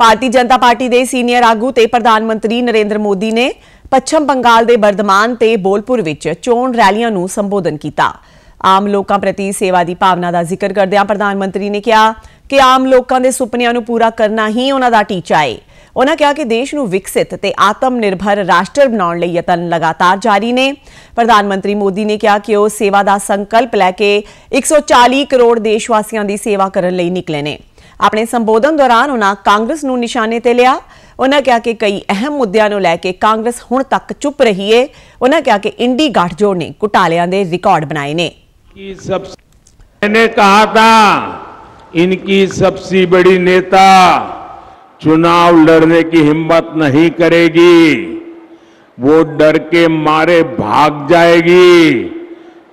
ਭਾਰਤੀ ਜਨਤਾ party ਦੇ senior ਆਗੂ ਤੇ ਪ੍ਰਧਾਨ ਮੰਤਰੀ ਨਰਿੰਦਰ ਮੋਦੀ ਨੇ ਪੱਛਮ ਬੰਗਾਲ ਦੇ ਬਰਦਮਾਨ ਤੇ ਬੋਲਪੁਰ ਵਿੱਚ ਚੋਣ ਰੈਲੀਆਂ ਨੂੰ ਸੰਬੋਧਨ ਕੀਤਾ ਆਮ ਲੋਕਾਂ ਪ੍ਰਤੀ ਸੇਵਾ ਦੀ ਭਾਵਨਾ ਦਾ ਜ਼ਿਕਰ ਕਰਦਿਆਂ ਪ੍ਰਧਾਨ ਮੰਤਰੀ ਨੇ ਕਿਹਾ ਕਿ ਆਮ ਲੋਕਾਂ ਦੇ ਸੁਪਨਿਆਂ ਨੂੰ ਪੂਰਾ ਕਰਨਾ ਹੀ ਉਹਨਾਂ ਦਾ ਟੀਚਾ ਹੈ ਉਹਨਾਂ ਕਿਹਾ ਕਿ ਦੇਸ਼ ਨੂੰ ਵਿਕਸਿਤ ਤੇ ਆਤਮ ਨਿਰਭਰ ਰਾਸ਼ਟਰ ਬਣਾਉਣ ਲਈ ਯਤਨ ਲਗਾਤਾਰ ਜਾਰੀ ਨੇ ਪ੍ਰਧਾਨ ਮੰਤਰੀ ਮੋਦੀ ਨੇ ਕਿਹਾ ਕਿ ਉਹ ਸੇਵਾ ਦਾ ਸੰਕਲਪ ਲੈ ਕੇ 140 ਕਰੋੜ ਦੇਸ਼ ਵਾਸੀਆਂ ਦੀ ਸੇਵਾ ਕਰਨ ਲਈ ਨਿਕਲੇ ਨੇ अपने संबोधन दौरान उन्होंने कांग्रेस को निशाने पर लिया उन्होंने कहा कि कई अहम मुद्दों लैके कांग्रेस हूँ तक चुप रही है उन्होंने कहा कि इंडी गठजोड़ ने घुटालिया के रिकॉर्ड बनाए ने मैंने कहा था इनकी सबसे बड़ी नेता चुनाव लड़ने की हिम्मत नहीं करेगी वो डर के मारे भाग जाएगी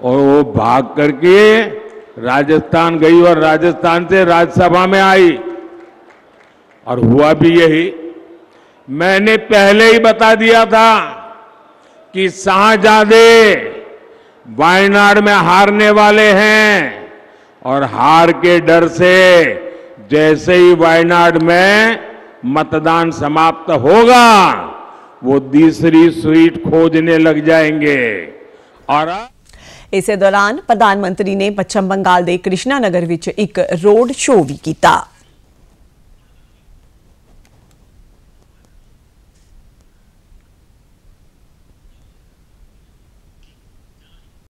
और वो भाग करके राजस्थान गई और राजस्थान से राज्यसभा में आई और हुआ भी यही मैंने पहले ही बता दिया था कि शाहजादे वायनाड में हारने वाले हैं और हार के डर से जैसे ही वायनाड में मतदान समाप्त होगा वो तीसरी सीट खोजने लग जाएंगे और इस दौरान प्रधानमंत्री ने पच्छम बंगाल के कृष्णानगर एक रोड शो भी किया